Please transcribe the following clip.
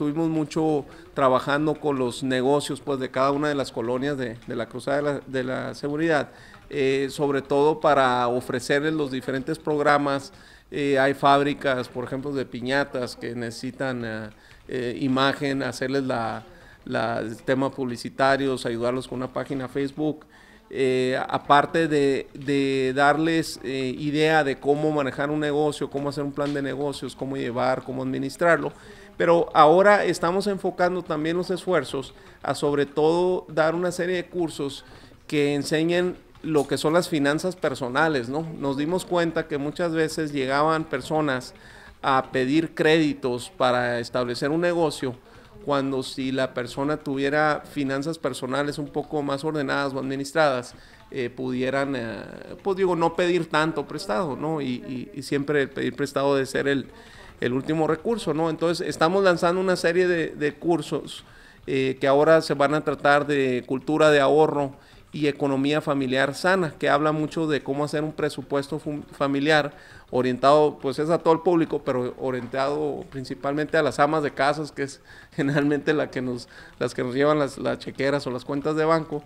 Estuvimos mucho trabajando con los negocios pues, de cada una de las colonias de, la Cruzada de la, de la Seguridad, eh, sobre todo para ofrecerles los diferentes programas. Eh, hay fábricas, por ejemplo, de piñatas que necesitan eh, imagen, hacerles la, publicitarios, ayudarlos con una página Facebook. Eh, aparte de, darles eh, idea de cómo manejar un negocio, cómo hacer un plan de negocios, cómo llevar, cómo administrarlo. Pero ahora estamos enfocando también los esfuerzos a sobre todo dar una serie de cursos que enseñen lo que son las finanzas personales, ¿no? Nos dimos cuenta que muchas veces llegaban personas a pedir créditos para establecer un negocio cuando si la persona tuviera finanzas personales un poco más ordenadas o administradas, eh, pudieran, eh, pues digo, no pedir tanto prestado, ¿no? Y, siempre pedir prestado de ser el, último recurso, ¿no? Entonces, estamos lanzando una serie de, cursos eh, que ahora se van a tratar de cultura de ahorro y economía familiar sana, que habla mucho de cómo hacer un presupuesto familiar orientado, pues es a todo el público, pero orientado principalmente a las amas de casas, que es generalmente la que nos, las que nos llevan las, las chequeras o las cuentas de banco,